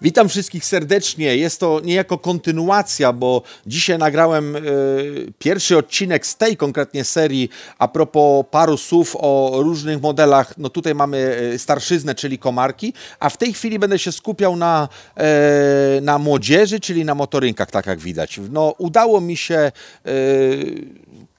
Witam wszystkich serdecznie. Jest to niejako kontynuacja, bo dzisiaj nagrałem y, pierwszy odcinek z tej konkretnie serii a propos paru słów o różnych modelach. No tutaj mamy e, starszyznę, czyli komarki, a w tej chwili będę się skupiał na, y, na młodzieży, czyli na motorynkach, tak jak widać. No, udało mi się. Y,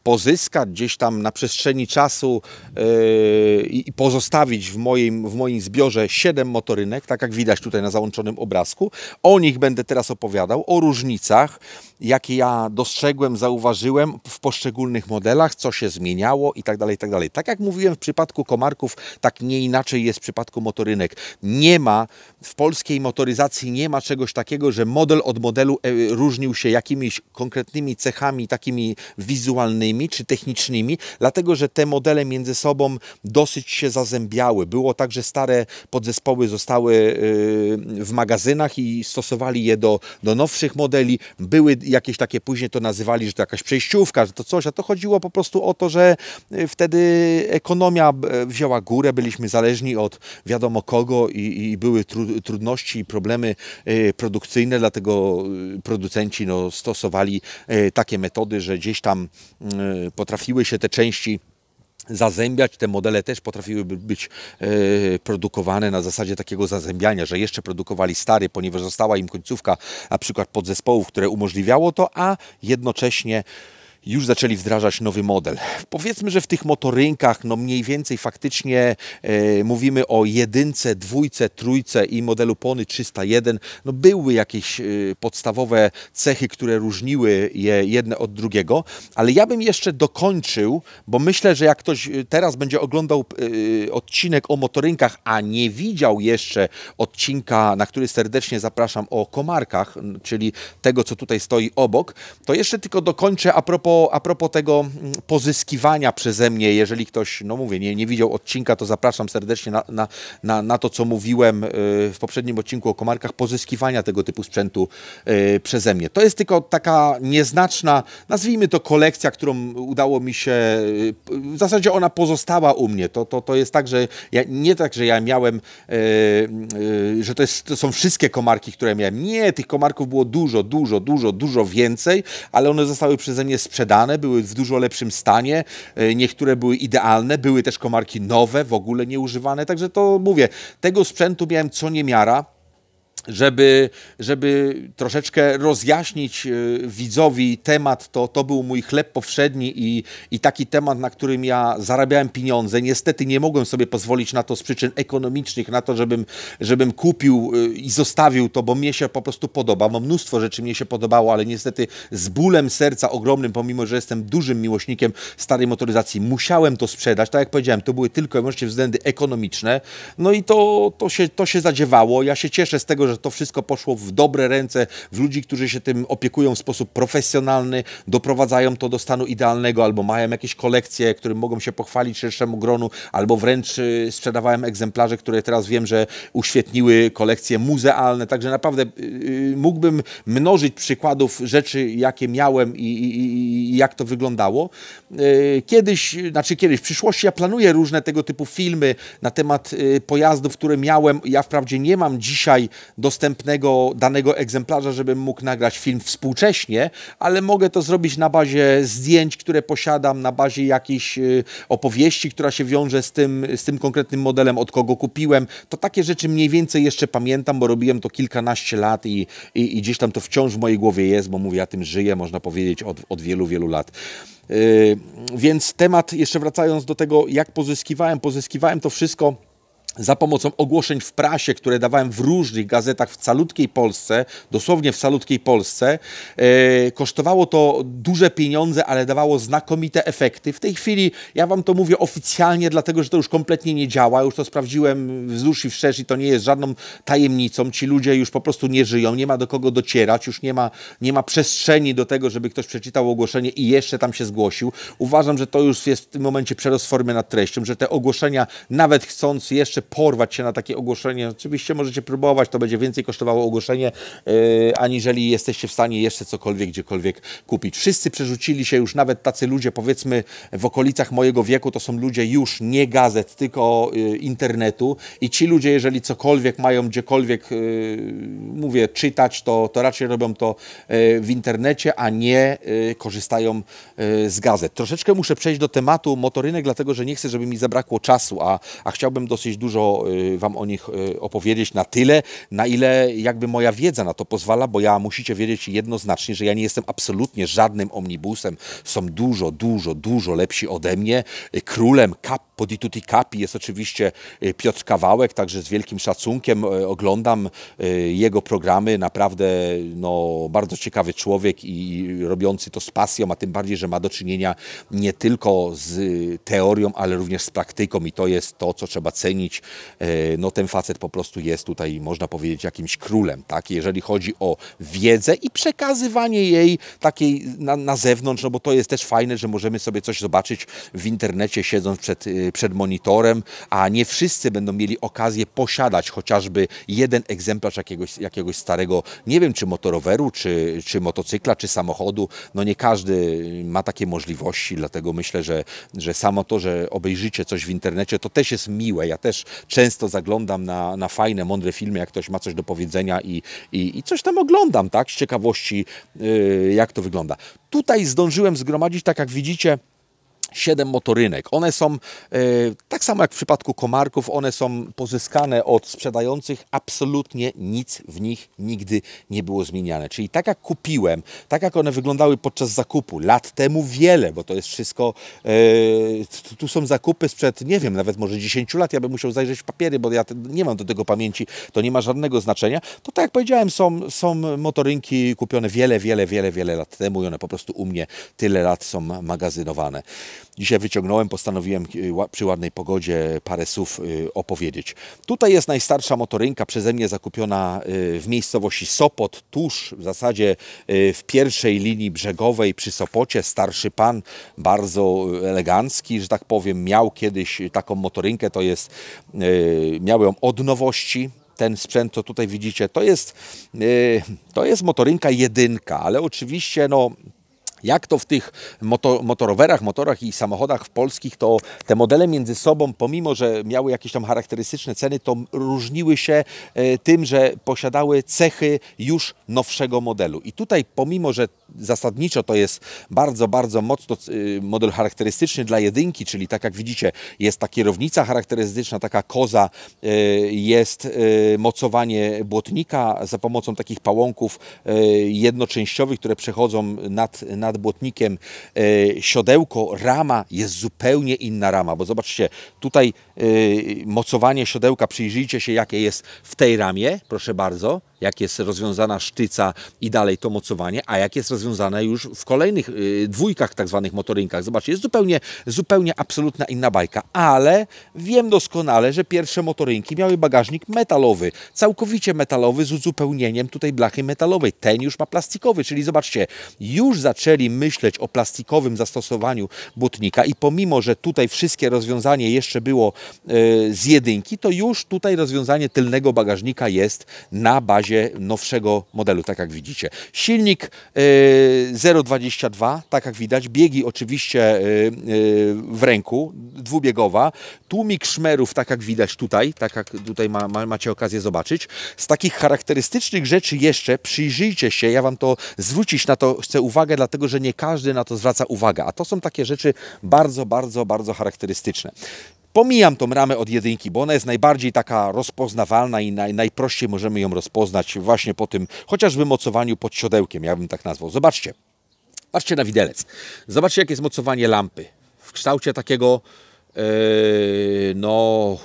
pozyskać gdzieś tam na przestrzeni czasu yy, i pozostawić w moim, w moim zbiorze 7 motorynek, tak jak widać tutaj na załączonym obrazku. O nich będę teraz opowiadał, o różnicach, jakie ja dostrzegłem, zauważyłem w poszczególnych modelach, co się zmieniało i tak dalej, tak dalej. Tak jak mówiłem w przypadku komarków, tak nie inaczej jest w przypadku motorynek. Nie ma, w polskiej motoryzacji nie ma czegoś takiego, że model od modelu e, różnił się jakimiś konkretnymi cechami, takimi wizualnymi, czy technicznymi, dlatego że te modele między sobą dosyć się zazębiały. Było tak, że stare podzespoły zostały y, w magazynach i stosowali je do, do nowszych modeli. Były jakieś takie, później to nazywali, że to jakaś przejściówka, że to coś, a to chodziło po prostu o to, że y, wtedy ekonomia e, wzięła górę, byliśmy zależni od wiadomo kogo i, i były tru, trudności i problemy e, produkcyjne, dlatego e, producenci no, stosowali takie metody, że gdzieś tam mm, Y, potrafiły się te części zazębiać. Te modele też potrafiłyby być y, produkowane na zasadzie takiego zazębiania, że jeszcze produkowali stary, ponieważ została im końcówka na przykład podzespołów, które umożliwiało to, a jednocześnie już zaczęli wdrażać nowy model. Powiedzmy, że w tych motorynkach, no mniej więcej faktycznie e, mówimy o jedynce, dwójce, trójce i modelu Pony 301, no były jakieś e, podstawowe cechy, które różniły je jedne od drugiego, ale ja bym jeszcze dokończył, bo myślę, że jak ktoś e, teraz będzie oglądał e, odcinek o motorynkach, a nie widział jeszcze odcinka, na który serdecznie zapraszam, o komarkach, czyli tego, co tutaj stoi obok, to jeszcze tylko dokończę a propos a propos tego mm, pozyskiwania przeze mnie, jeżeli ktoś, no mówię, nie, nie widział odcinka, to zapraszam serdecznie na, na, na, na to, co mówiłem y, w poprzednim odcinku o komarkach, pozyskiwania tego typu sprzętu y, przeze mnie. To jest tylko taka nieznaczna, nazwijmy to kolekcja, którą udało mi się, y, w zasadzie ona pozostała u mnie. To, to, to jest tak, że ja, nie tak, że ja miałem, że to, jest, to są wszystkie komarki, które miałem. Nie, tych komarków było dużo, dużo, dużo, dużo więcej, ale one zostały przeze mnie sprzedane sprzedane, były w dużo lepszym stanie, e, niektóre były idealne, były też komarki nowe, w ogóle nieużywane, także to mówię, tego sprzętu miałem co niemiara, żeby, żeby troszeczkę rozjaśnić e, widzowi temat, to, to był mój chleb powszedni i, i taki temat, na którym ja zarabiałem pieniądze. Niestety nie mogłem sobie pozwolić na to z przyczyn ekonomicznych, na to, żebym, żebym kupił e, i zostawił to, bo mnie się po prostu podoba. Mam mnóstwo rzeczy, mnie się podobało, ale niestety z bólem serca ogromnym, pomimo, że jestem dużym miłośnikiem starej motoryzacji, musiałem to sprzedać. Tak jak powiedziałem, to były tylko i wyłącznie względy ekonomiczne. No i to, to, się, to się zadziewało. Ja się cieszę z tego, że że to wszystko poszło w dobre ręce, w ludzi, którzy się tym opiekują w sposób profesjonalny, doprowadzają to do stanu idealnego, albo mają jakieś kolekcje, którym mogą się pochwalić szerszemu gronu, albo wręcz y, sprzedawałem egzemplarze, które teraz wiem, że uświetniły kolekcje muzealne. Także naprawdę y, y, mógłbym mnożyć przykładów rzeczy, jakie miałem i, i, i jak to wyglądało. Kiedyś, znaczy kiedyś, w przyszłości ja planuję różne tego typu filmy na temat pojazdów, które miałem. Ja wprawdzie nie mam dzisiaj do dostępnego danego egzemplarza, żebym mógł nagrać film współcześnie, ale mogę to zrobić na bazie zdjęć, które posiadam, na bazie jakiejś y, opowieści, która się wiąże z tym, z tym konkretnym modelem, od kogo kupiłem. To takie rzeczy mniej więcej jeszcze pamiętam, bo robiłem to kilkanaście lat i, i, i gdzieś tam to wciąż w mojej głowie jest, bo mówię, ja tym żyję, można powiedzieć, od, od wielu, wielu lat. Yy, więc temat, jeszcze wracając do tego, jak pozyskiwałem, pozyskiwałem to wszystko za pomocą ogłoszeń w prasie, które dawałem w różnych gazetach w calutkiej Polsce, dosłownie w calutkiej Polsce. E, kosztowało to duże pieniądze, ale dawało znakomite efekty. W tej chwili ja Wam to mówię oficjalnie, dlatego że to już kompletnie nie działa. Już to sprawdziłem wzdłuż i wszerz i to nie jest żadną tajemnicą. Ci ludzie już po prostu nie żyją, nie ma do kogo docierać, już nie ma, nie ma przestrzeni do tego, żeby ktoś przeczytał ogłoszenie i jeszcze tam się zgłosił. Uważam, że to już jest w tym momencie przerost formy nad treścią, że te ogłoszenia, nawet chcąc jeszcze porwać się na takie ogłoszenie. Oczywiście możecie próbować, to będzie więcej kosztowało ogłoszenie, yy, aniżeli jesteście w stanie jeszcze cokolwiek gdziekolwiek kupić. Wszyscy przerzucili się już, nawet tacy ludzie, powiedzmy w okolicach mojego wieku, to są ludzie już nie gazet, tylko yy, internetu i ci ludzie, jeżeli cokolwiek mają gdziekolwiek, yy, mówię, czytać, to, to raczej robią to w internecie, a nie korzystają z gazet. Troszeczkę muszę przejść do tematu motorynek, dlatego że nie chcę, żeby mi zabrakło czasu, a, a chciałbym dosyć dużo dużo y, Wam o nich y, opowiedzieć na tyle, na ile jakby moja wiedza na to pozwala, bo ja musicie wiedzieć jednoznacznie, że ja nie jestem absolutnie żadnym omnibusem. Są dużo, dużo, dużo lepsi ode mnie. Y, królem kap Podituti Capi jest oczywiście Piotr Kawałek, także z wielkim szacunkiem oglądam jego programy. Naprawdę no, bardzo ciekawy człowiek i robiący to z pasją, a tym bardziej, że ma do czynienia nie tylko z teorią, ale również z praktyką i to jest to, co trzeba cenić E, no ten facet po prostu jest tutaj, można powiedzieć, jakimś królem, tak? Jeżeli chodzi o wiedzę i przekazywanie jej takiej na, na zewnątrz, no bo to jest też fajne, że możemy sobie coś zobaczyć w internecie siedząc przed, y, przed monitorem, a nie wszyscy będą mieli okazję posiadać chociażby jeden egzemplarz jakiegoś, jakiegoś starego, nie wiem, czy motoroweru, czy, czy motocykla, czy samochodu. No nie każdy ma takie możliwości, dlatego myślę, że, że samo to, że obejrzycie coś w internecie, to też jest miłe. Ja też często zaglądam na, na fajne, mądre filmy, jak ktoś ma coś do powiedzenia i, i, i coś tam oglądam, tak, z ciekawości, yy, jak to wygląda. Tutaj zdążyłem zgromadzić, tak jak widzicie, siedem motorynek. One są, e, tak samo jak w przypadku komarków, one są pozyskane od sprzedających, absolutnie nic w nich nigdy nie było zmieniane. Czyli tak jak kupiłem, tak jak one wyglądały podczas zakupu, lat temu wiele, bo to jest wszystko, e, tu są zakupy sprzed, nie wiem, nawet może 10 lat, ja bym musiał zajrzeć w papiery, bo ja nie mam do tego pamięci, to nie ma żadnego znaczenia. To tak jak powiedziałem, są, są motorynki kupione wiele, wiele, wiele, wiele lat temu i one po prostu u mnie tyle lat są magazynowane. Dzisiaj wyciągnąłem, postanowiłem y, przy ładnej pogodzie parę słów y, opowiedzieć. Tutaj jest najstarsza motorynka przeze mnie zakupiona y, w miejscowości Sopot, tuż w zasadzie w pierwszej linii brzegowej przy Sopocie. Starszy pan, bardzo elegancki, że tak powiem, miał kiedyś taką motorynkę, to jest, miał ją od nowości, ten sprzęt, co tutaj widzicie, to jest, yy, to jest motorynka jedynka, ale oczywiście no, jak to w tych motor, motorowerach, motorach i samochodach polskich, to te modele między sobą, pomimo że miały jakieś tam charakterystyczne ceny, to różniły się e, tym, że posiadały cechy już nowszego modelu. I tutaj, pomimo że zasadniczo to jest bardzo, bardzo mocno e, model charakterystyczny dla jedynki, czyli tak jak widzicie, jest ta kierownica charakterystyczna, taka koza, e, jest mocowanie błotnika za pomocą takich pałąków jednoczęściowych, które przechodzą nad, nad nad błotnikiem e, siodełko, rama jest zupełnie inna rama, bo zobaczcie, tutaj e, mocowanie siodełka, przyjrzyjcie się jakie jest w tej ramie, proszę bardzo, jak jest rozwiązana sztyca i dalej to mocowanie, a jak jest rozwiązane już w kolejnych e, dwójkach, tak zwanych motorynkach. Zobaczcie, jest zupełnie, zupełnie absolutna inna bajka, ale wiem doskonale, że pierwsze motorynki miały bagażnik metalowy, całkowicie metalowy z uzupełnieniem tutaj blachy metalowej. Ten już ma plastikowy, czyli zobaczcie, już zaczęli zaczęli myśleć o plastikowym zastosowaniu butnika i pomimo, że tutaj wszystkie rozwiązanie jeszcze było e, z jedynki, to już tutaj rozwiązanie tylnego bagażnika jest na bazie nowszego modelu, tak jak widzicie. Silnik 0,22, e, tak jak widać, biegi oczywiście e, w ręku, dwubiegowa, tłumik szmerów, tak jak widać tutaj, tak jak tutaj ma, ma, macie okazję zobaczyć. Z takich charakterystycznych rzeczy jeszcze przyjrzyjcie się, ja Wam to zwrócić na to chcę uwagę, dlatego dlatego że nie każdy na to zwraca uwagę. A to są takie rzeczy bardzo, bardzo, bardzo charakterystyczne. Pomijam tą ramę od jedynki, bo ona jest najbardziej taka rozpoznawalna i naj, najprościej możemy ją rozpoznać właśnie po tym chociażby mocowaniu pod siodełkiem, ja bym tak nazwał. Zobaczcie, patrzcie na widelec. Zobaczcie, jakie jest mocowanie lampy w kształcie takiego, yy, no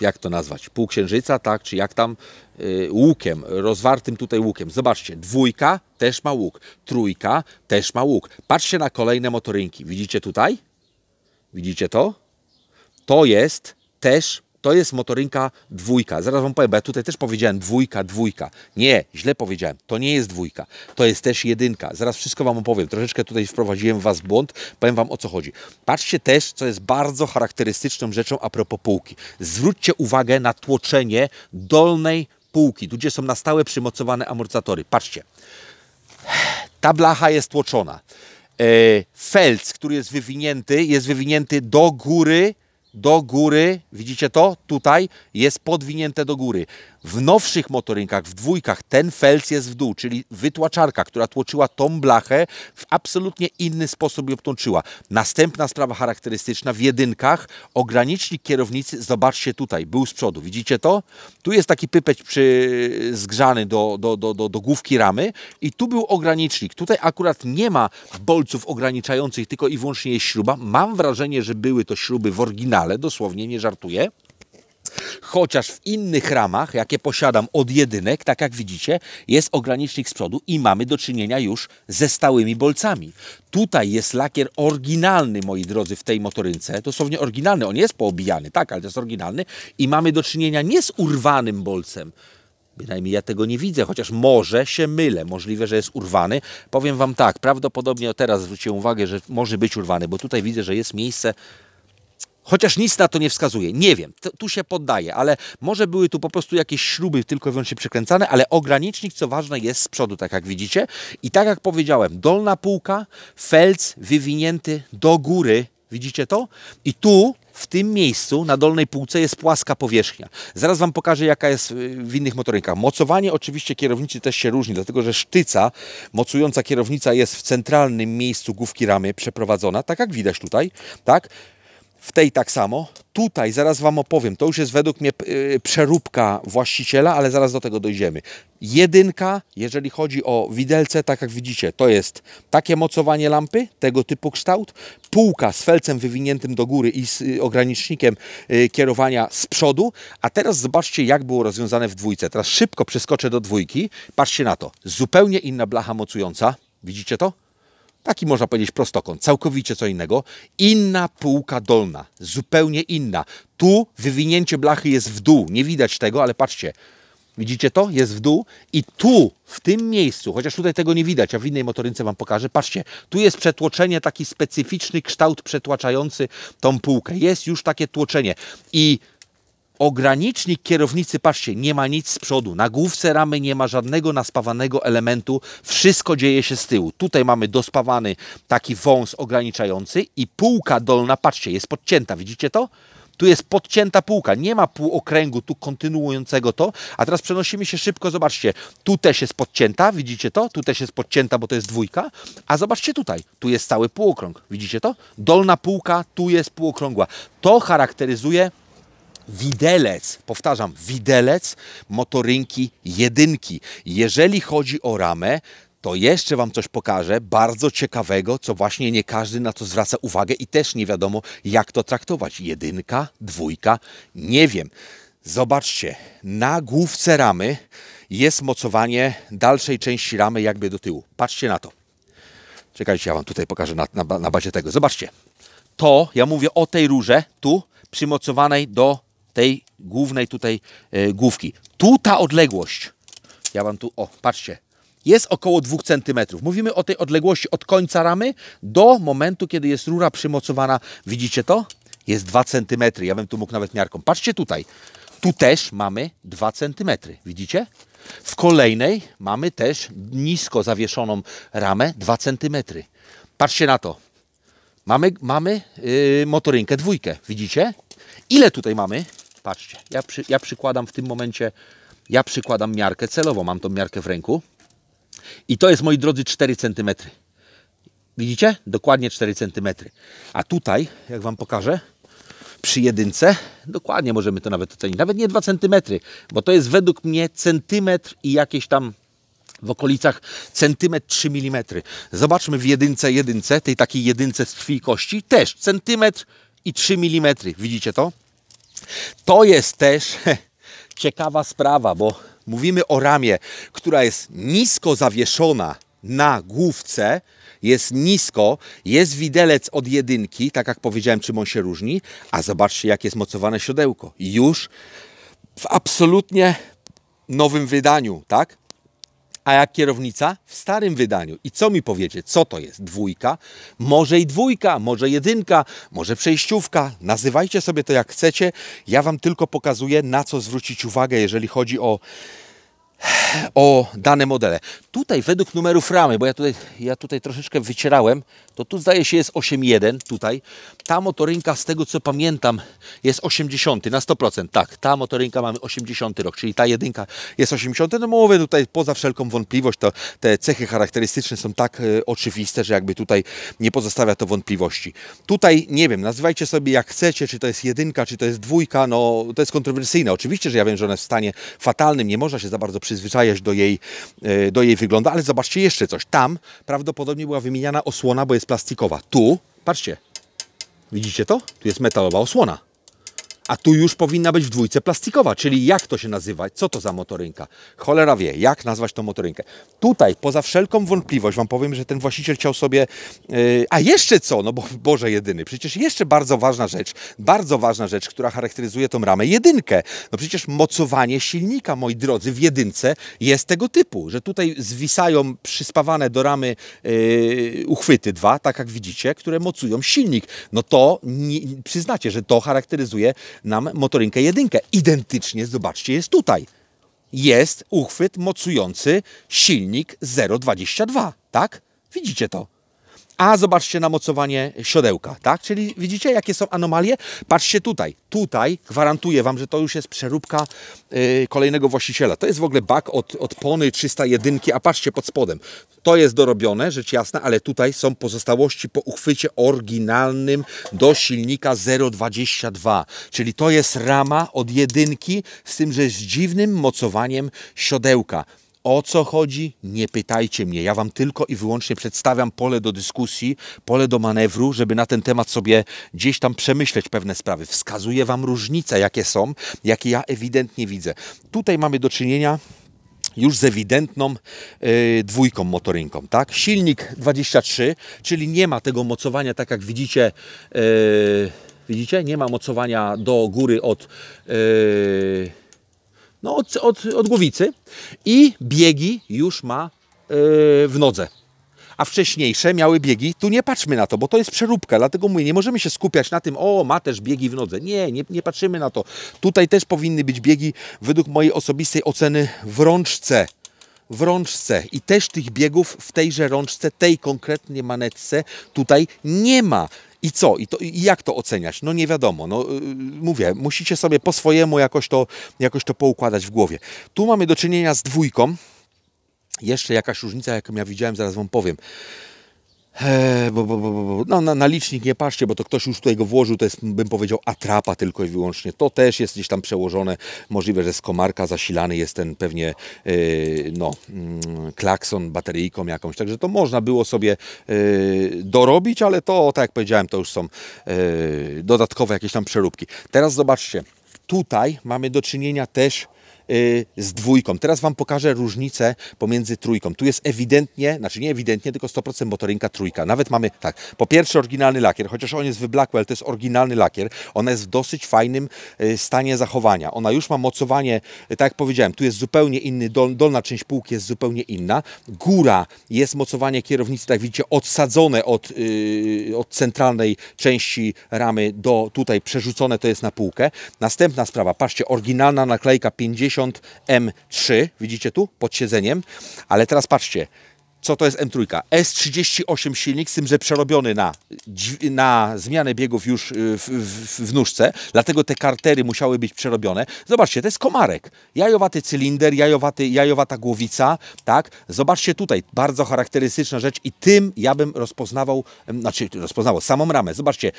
jak to nazwać, półksiężyca, tak, czy jak tam, Y, łukiem, rozwartym tutaj łukiem. Zobaczcie, dwójka też ma łuk, trójka też ma łuk. Patrzcie na kolejne motorynki. Widzicie tutaj? Widzicie to? To jest też, to jest motorynka dwójka. Zaraz Wam powiem, bo ja tutaj też powiedziałem dwójka, dwójka. Nie, źle powiedziałem. To nie jest dwójka. To jest też jedynka. Zaraz wszystko Wam opowiem. Troszeczkę tutaj wprowadziłem Was w błąd. Powiem Wam o co chodzi. Patrzcie też, co jest bardzo charakterystyczną rzeczą a propos półki. Zwróćcie uwagę na tłoczenie dolnej półki, gdzie są na stałe przymocowane amortyzatory. Patrzcie, ta blacha jest tłoczona. E, Felc, który jest wywinięty, jest wywinięty do góry do góry, widzicie to? Tutaj jest podwinięte do góry. W nowszych motorynkach, w dwójkach, ten felc jest w dół, czyli wytłaczarka, która tłoczyła tą blachę, w absolutnie inny sposób ją tłoczyła. Następna sprawa charakterystyczna, w jedynkach ogranicznik kierownicy, zobaczcie tutaj, był z przodu, widzicie to? Tu jest taki pypeć przy, zgrzany do, do, do, do, do główki ramy i tu był ogranicznik. Tutaj akurat nie ma bolców ograniczających, tylko i wyłącznie jest śruba. Mam wrażenie, że były to śruby w oryginale, ale dosłownie nie żartuję. Chociaż w innych ramach, jakie posiadam od jedynek, tak jak widzicie, jest ogranicznik z przodu i mamy do czynienia już ze stałymi bolcami. Tutaj jest lakier oryginalny, moi drodzy, w tej motorynce. Dosłownie oryginalny, on jest poobijany, tak, ale to jest oryginalny. I mamy do czynienia nie z urwanym bolcem, Bynajmniej ja tego nie widzę, chociaż może się mylę, możliwe, że jest urwany. Powiem Wam tak, prawdopodobnie teraz zwróciłem uwagę, że może być urwany, bo tutaj widzę, że jest miejsce Chociaż nic na to nie wskazuje. Nie wiem, T tu się poddaje, ale może były tu po prostu jakieś śruby tylko i wyłącznie przykręcane, ale ogranicznik, co ważne, jest z przodu, tak jak widzicie. I tak jak powiedziałem, dolna półka, felc wywinięty do góry. Widzicie to? I tu w tym miejscu na dolnej półce jest płaska powierzchnia. Zaraz Wam pokażę, jaka jest y, w innych motorynkach. Mocowanie oczywiście kierownicy też się różni, dlatego że sztyca mocująca kierownica jest w centralnym miejscu główki ramy przeprowadzona, tak jak widać tutaj, tak? w tej tak samo. Tutaj zaraz Wam opowiem, to już jest według mnie y, przeróbka właściciela, ale zaraz do tego dojdziemy. Jedynka, jeżeli chodzi o widelce, tak jak widzicie, to jest takie mocowanie lampy, tego typu kształt, półka z felcem wywiniętym do góry i z y, ogranicznikiem y, kierowania z przodu, a teraz zobaczcie, jak było rozwiązane w dwójce. Teraz szybko przeskoczę do dwójki, patrzcie na to, zupełnie inna blacha mocująca, widzicie to? taki można powiedzieć prostokąt, całkowicie co innego, inna półka dolna, zupełnie inna. Tu wywinięcie blachy jest w dół, nie widać tego, ale patrzcie, widzicie to? Jest w dół i tu, w tym miejscu, chociaż tutaj tego nie widać, a w innej motorynce Wam pokażę, patrzcie, tu jest przetłoczenie, taki specyficzny kształt przetłaczający tą półkę, jest już takie tłoczenie i ogranicznik kierownicy, patrzcie, nie ma nic z przodu. Na główce ramy nie ma żadnego naspawanego elementu. Wszystko dzieje się z tyłu. Tutaj mamy dospawany taki wąs ograniczający i półka dolna, patrzcie, jest podcięta. Widzicie to? Tu jest podcięta półka, nie ma półokręgu tu kontynuującego to, a teraz przenosimy się szybko, zobaczcie, tu też jest podcięta, widzicie to? Tu też jest podcięta, bo to jest dwójka, a zobaczcie tutaj, tu jest cały półokrąg, widzicie to? Dolna półka, tu jest półokrągła. To charakteryzuje widelec, powtarzam, widelec motorynki jedynki. Jeżeli chodzi o ramę, to jeszcze Wam coś pokażę bardzo ciekawego, co właśnie nie każdy na to zwraca uwagę i też nie wiadomo, jak to traktować. Jedynka, dwójka, nie wiem. Zobaczcie, na główce ramy jest mocowanie dalszej części ramy jakby do tyłu. Patrzcie na to. Czekajcie, ja Wam tutaj pokażę na, na, na bazie tego. Zobaczcie. To, ja mówię o tej rurze, tu, przymocowanej do tej głównej tutaj e, główki. Tu ta odległość, ja wam tu, o, patrzcie, jest około 2 cm. Mówimy o tej odległości od końca ramy do momentu, kiedy jest rura przymocowana. Widzicie to? Jest 2 cm. Ja bym tu mógł nawet miarką. Patrzcie tutaj. Tu też mamy 2 cm. Widzicie? W kolejnej mamy też nisko zawieszoną ramę 2 cm. Patrzcie na to. Mamy, mamy yy, motorynkę dwójkę. Widzicie? Ile tutaj mamy? Patrzcie, ja, przy, ja przykładam w tym momencie, ja przykładam miarkę, celowo mam tą miarkę w ręku. I to jest, moi drodzy, 4 cm. Widzicie? Dokładnie 4 cm. A tutaj, jak Wam pokażę, przy jedynce, dokładnie możemy to nawet ocenić, nawet nie 2 cm, bo to jest według mnie centymetr i jakieś tam w okolicach centymetr 3 mm. Zobaczmy w jedynce, jedynce, tej takiej jedynce z krwi kości, też centymetr i 3 mm. Widzicie to? To jest też ciekawa sprawa, bo mówimy o ramie, która jest nisko zawieszona na główce, jest nisko, jest widelec od jedynki, tak jak powiedziałem, czym on się różni, a zobaczcie, jak jest mocowane siodełko. Już w absolutnie nowym wydaniu, tak? a jak kierownica w starym wydaniu. I co mi powiecie, co to jest dwójka? Może i dwójka, może jedynka, może przejściówka. Nazywajcie sobie to jak chcecie. Ja Wam tylko pokazuję, na co zwrócić uwagę, jeżeli chodzi o o dane modele. Tutaj według numerów ramy, bo ja tutaj, ja tutaj troszeczkę wycierałem, to tu zdaje się jest 8,1 tutaj. Ta motorynka, z tego co pamiętam, jest 80 na 100%. Tak, ta motorynka mamy 80 rok, czyli ta jedynka jest 80. No mówię tutaj poza wszelką wątpliwość, to te cechy charakterystyczne są tak e, oczywiste, że jakby tutaj nie pozostawia to wątpliwości. Tutaj, nie wiem, nazywajcie sobie jak chcecie, czy to jest jedynka, czy to jest dwójka, no to jest kontrowersyjne. Oczywiście, że ja wiem, że ona jest w stanie fatalnym, nie można się za bardzo przyzwyczajać do jej, e, do jej wyglądu, ale zobaczcie jeszcze coś. Tam prawdopodobnie była wymieniana osłona, bo jest jest plastikowa. Tu, patrzcie, widzicie to? Tu jest metalowa osłona. A tu już powinna być w dwójce plastikowa, czyli jak to się nazywa? Co to za motorynka? Cholera wie, jak nazwać tą motorynkę. Tutaj, poza wszelką wątpliwość, Wam powiem, że ten właściciel chciał sobie... Yy, a jeszcze co? No bo Boże jedyny. Przecież jeszcze bardzo ważna rzecz, bardzo ważna rzecz, która charakteryzuje tą ramę, jedynkę. No przecież mocowanie silnika, moi drodzy, w jedynce jest tego typu, że tutaj zwisają przyspawane do ramy yy, uchwyty dwa, tak jak widzicie, które mocują silnik. No to nie, przyznacie, że to charakteryzuje nam motorynkę jedynkę. Identycznie, zobaczcie, jest tutaj. Jest uchwyt mocujący silnik 0,22, tak? Widzicie to? a zobaczcie na mocowanie siodełka, tak? Czyli widzicie, jakie są anomalie? Patrzcie tutaj. Tutaj gwarantuję Wam, że to już jest przeróbka yy, kolejnego właściciela. To jest w ogóle bak od, od Pony 301, a patrzcie pod spodem. To jest dorobione, rzecz jasna, ale tutaj są pozostałości po uchwycie oryginalnym do silnika 022. Czyli to jest rama od jedynki, z tym, że z dziwnym mocowaniem siodełka. O co chodzi? Nie pytajcie mnie. Ja wam tylko i wyłącznie przedstawiam pole do dyskusji, pole do manewru, żeby na ten temat sobie gdzieś tam przemyśleć pewne sprawy. Wskazuję wam różnice, jakie są, jakie ja ewidentnie widzę. Tutaj mamy do czynienia już z ewidentną y, dwójką motorynką, tak? Silnik 23, czyli nie ma tego mocowania, tak jak widzicie, y, widzicie? Nie ma mocowania do góry od... Y, no od, od, od głowicy i biegi już ma yy, w nodze. A wcześniejsze miały biegi, tu nie patrzmy na to, bo to jest przeróbka, dlatego mówię, nie możemy się skupiać na tym, o, ma też biegi w nodze. Nie, nie, nie patrzymy na to. Tutaj też powinny być biegi według mojej osobistej oceny w rączce w rączce i też tych biegów w tejże rączce, tej konkretnie manetce tutaj nie ma. I co? I, to, I jak to oceniać? No nie wiadomo. No, y, mówię, musicie sobie po swojemu jakoś to, jakoś to poukładać w głowie. Tu mamy do czynienia z dwójką. Jeszcze jakaś różnica, jaką ja widziałem, zaraz Wam powiem bo, bo, bo, bo, no, na, na, licznik nie patrzcie, bo to ktoś już tutaj go włożył, to jest, bym powiedział, atrapa tylko i wyłącznie. To też jest gdzieś tam przełożone. Możliwe, że z komarka zasilany jest ten pewnie yy, no, yy, klakson bateryjką jakąś. Także to można było sobie yy, dorobić, ale to, tak jak powiedziałem, to już są y, dodatkowe jakieś tam przeróbki. Teraz zobaczcie, tutaj mamy do czynienia też Y, z dwójką. Teraz Wam pokażę różnicę pomiędzy trójką. Tu jest ewidentnie, znaczy nie ewidentnie, tylko 100% motorynka trójka. Nawet mamy tak, po pierwsze oryginalny lakier, chociaż on jest wyblakły, ale to jest oryginalny lakier. Ona jest w dosyć fajnym y, stanie zachowania. Ona już ma mocowanie, y, tak jak powiedziałem, tu jest zupełnie inny, dol, dolna część półki jest zupełnie inna. Góra jest mocowanie kierownicy, tak widzicie, odsadzone od, yy, od centralnej części ramy do tutaj przerzucone to jest na półkę. Następna sprawa, patrzcie, oryginalna naklejka 50 m 3 widzicie tu, pod siedzeniem. Ale teraz patrzcie, co to jest M3. S38 silnik, z tym, że przerobiony na, na zmianę biegów już y, w, w, w, nóżce, dlatego te kartery musiały być przerobione. Zobaczcie, to jest komarek. Jajowaty cylinder, jajowaty, jajowata głowica, tak? Zobaczcie tutaj, bardzo charakterystyczna rzecz i tym ja bym rozpoznawał, znaczy rozpoznawał samą ramę. Zobaczcie,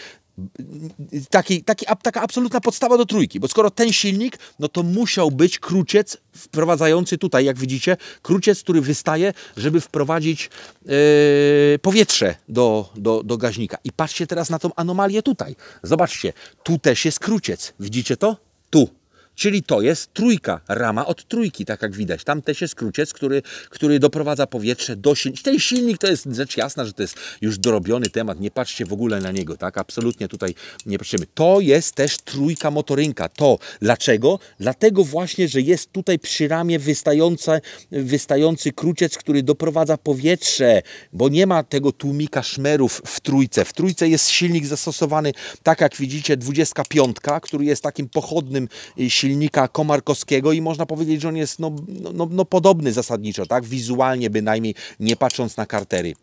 taki, taki, taka absolutna podstawa do trójki, bo skoro ten silnik, no to musiał być kruciec wprowadzający tutaj, jak widzicie, kruciec, który wystaje, żeby wprowadzić yy, powietrze do, do, do gaźnika. I patrzcie teraz na tą anomalię tutaj. Zobaczcie, tu też jest kruciec. Widzicie to? Tu. Czyli to jest trójka, rama od trójki, tak jak widać. Tam też jest kruciec, który, który doprowadza powietrze do silnika. Ten silnik to jest rzecz jasna, że to jest już dorobiony temat, nie patrzcie w ogóle na niego, tak? Absolutnie tutaj nie patrzymy. To jest też trójka motorynka. To dlaczego? Dlatego właśnie, że jest tutaj przy ramie wystające, wystający kruciec, który doprowadza powietrze, bo nie ma tego tłumika szmerów w trójce. W trójce jest silnik zastosowany, tak jak widzicie, 25, który jest takim pochodnym silnikiem y, silnika komarkowskiego i można powiedzieć, że on jest no, no, no, no podobny zasadniczo, tak? wizualnie bynajmniej, nie patrząc na kartery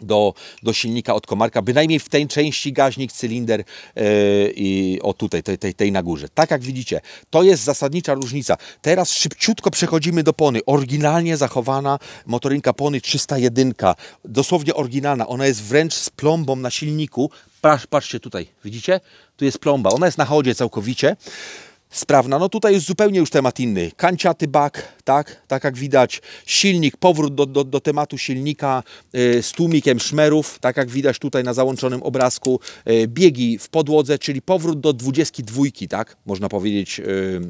do, do silnika od komarka, bynajmniej w tej części gaźnik, cylinder yy, i o tutaj, tej, tej, tej na górze. Tak jak widzicie, to jest zasadnicza różnica. Teraz szybciutko przechodzimy do Pony. Oryginalnie zachowana motorinka Pony 301, dosłownie oryginalna. Ona jest wręcz z plombą na silniku. Patrz, patrzcie tutaj, widzicie? Tu jest plomba. Ona jest na chodzie całkowicie sprawna. No tutaj jest zupełnie już temat inny. Kanciaty bak, tak, tak jak widać. Silnik, powrót do, do, do tematu silnika y, z tłumikiem szmerów, tak jak widać tutaj na załączonym obrazku. Y, biegi w podłodze, czyli powrót do 22, tak, można powiedzieć, yy,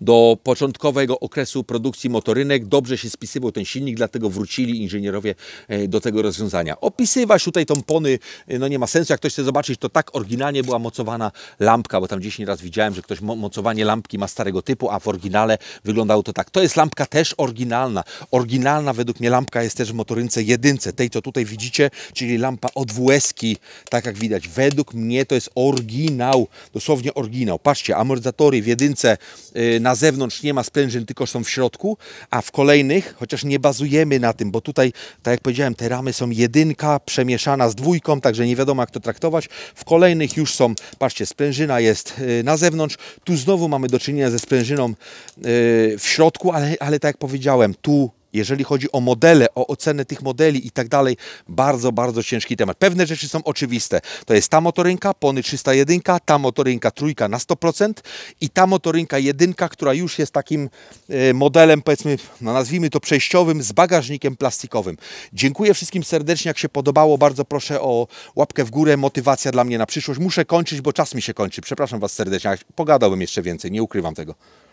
do początkowego okresu produkcji motorynek. Dobrze się spisywał ten silnik, dlatego wrócili inżynierowie e, do tego rozwiązania. Opisywać tutaj tą pony, e, no nie ma sensu. Jak ktoś chce zobaczyć, to tak oryginalnie była mocowana lampka, bo tam 10 raz widziałem, że ktoś mocowanie lampki ma starego typu, a w oryginale wyglądało to tak. To jest lampka też oryginalna. Oryginalna według mnie lampka jest też w motorynce jedynce, tej co tutaj widzicie, czyli lampa od ws tak jak widać. Według mnie to jest oryginał, dosłownie oryginał. Patrzcie, amortyzatory w jedynce e, Y, na zewnątrz nie ma sprężyn, tylko są w środku, a w kolejnych, chociaż nie bazujemy na tym, bo tutaj, tak jak powiedziałem, te ramy są jedynka przemieszana z dwójką, także nie wiadomo jak to traktować. W kolejnych już są, patrzcie, sprężyna jest y, na zewnątrz, tu znowu mamy do czynienia ze sprężyną y, w środku, ale, ale tak jak powiedziałem, tu jeżeli chodzi o modele, o ocenę tych modeli i tak dalej, bardzo, bardzo ciężki temat. Pewne rzeczy są oczywiste. To jest ta motorynka, Pony 301, ta motorynka trójka na 100% i ta motorynka jedynka, która już jest takim e, modelem, powiedzmy, no nazwijmy to przejściowym, z bagażnikiem plastikowym. Dziękuję wszystkim serdecznie, jak się podobało, bardzo proszę o łapkę w górę, motywacja dla mnie na przyszłość. Muszę kończyć, bo czas mi się kończy. Przepraszam Was serdecznie, pogadałbym jeszcze więcej, nie ukrywam tego.